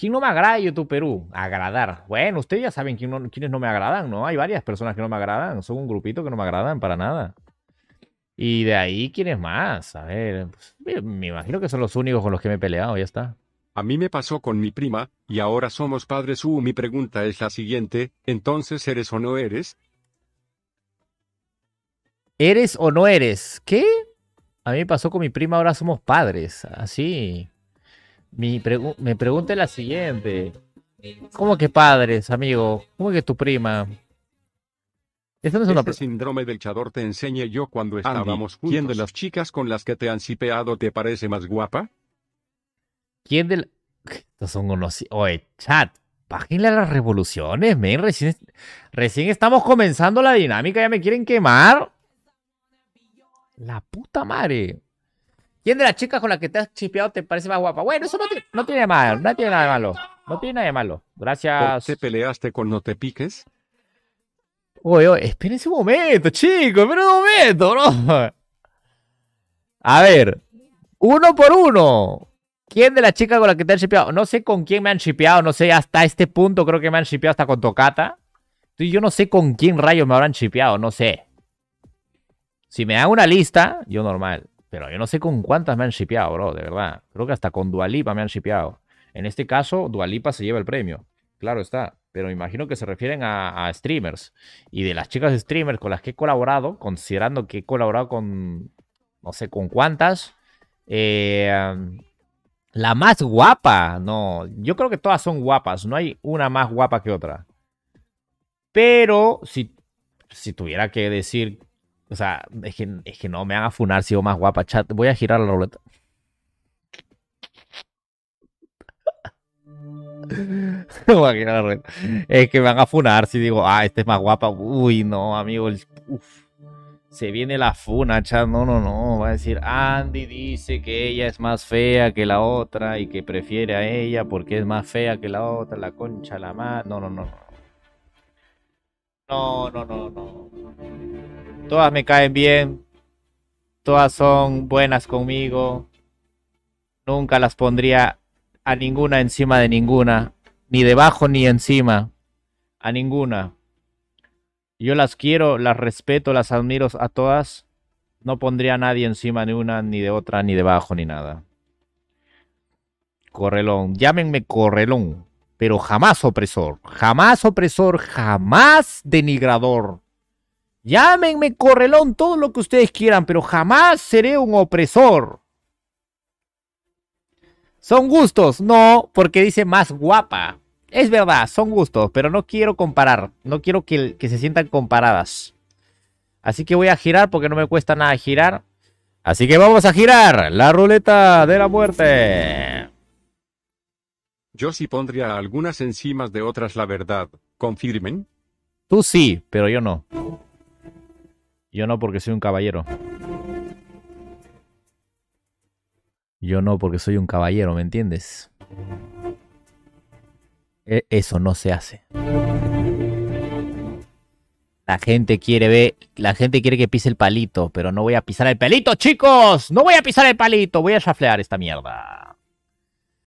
¿Quién no me agrada YouTube Perú? Agradar. Bueno, ustedes ya saben quiénes no me agradan, ¿no? Hay varias personas que no me agradan. Son un grupito que no me agradan para nada. Y de ahí, ¿quiénes más? A ver, pues, me imagino que son los únicos con los que me he peleado, ya está. A mí me pasó con mi prima, y ahora somos padres. Uh, mi pregunta es la siguiente, entonces eres o no eres? ¿Eres o no eres? ¿Qué? A mí me pasó con mi prima, ahora somos padres. Así me pregunta la siguiente. ¿Cómo que padres, amigo? ¿Cómo que tu prima? esto no es una... síndrome del chador te enseñé yo cuando estábamos juntos. ¿Quién de las chicas con las que te han sipeado te parece más guapa? ¿Quién de Estos son unos... Oye, chat, página las revoluciones, men. Recién, recién estamos comenzando la dinámica, ya me quieren quemar. La puta madre. ¿Quién de las chicas con las que te has chipeado te parece más guapa? Bueno, eso no, tiene nada no tiene nada de malo. No tiene nada de malo. Gracias. ¿Te peleaste con No Te Piques? Oye, oye, espérense un momento, chicos, esperen un momento, bro. A ver, uno por uno. ¿Quién de las chicas con las que te has chipeado? No sé con quién me han chipeado, no sé, hasta este punto creo que me han chipeado hasta con Tocata. yo no sé con quién rayos me habrán chipeado, no sé. Si me dan una lista, yo normal. Pero yo no sé con cuántas me han shipeado, bro, de verdad. Creo que hasta con Dualipa me han shipeado. En este caso, Dualipa se lleva el premio. Claro está. Pero me imagino que se refieren a, streamers. Y de las chicas streamers con las que he colaborado, considerando que he colaborado con. No sé con cuántas. Eh, la más guapa. No. Yo creo que todas son guapas. No hay una más guapa que otra. Pero si, si tuviera que decir o sea, es que, es que no me haga funar, si yo más guapa, chat. Voy a girar la ruleta. voy a girar la Es que me van a funar si digo, ah, este es más guapa. Uy, no, amigo. Se viene la funa, chat. No, no, no. Va a decir, Andy dice que ella es más fea que la otra y que prefiere a ella porque es más fea que la otra. La concha, la más. No, no, no. No, no, no, no. no. Todas me caen bien. Todas son buenas conmigo. Nunca las pondría a ninguna encima de ninguna. Ni debajo ni encima. A ninguna. Yo las quiero, las respeto, las admiro a todas. No pondría a nadie encima de una, ni de otra, ni debajo, ni nada. Correlón. Llámenme Correlón. Pero jamás opresor. Jamás opresor. Jamás denigrador. Llámenme correlón, todo lo que ustedes quieran, pero jamás seré un opresor. Son gustos, no, porque dice más guapa. Es verdad, son gustos, pero no quiero comparar. No quiero que, se sientan comparadas. Así que voy a girar porque no me cuesta nada girar. Así que vamos a girar la ruleta de la muerte. Yo sí pondría algunas encimas de otras, la verdad. ¿Confirmen? Tú sí, pero yo no. Yo no porque soy un caballero. Yo no porque soy un caballero, ¿me entiendes? E, eso no se hace. La gente quiere ver, la gente quiere que pise el palito, pero no voy a pisar el palito, chicos. No voy a pisar el palito, voy a chaflear esta mierda.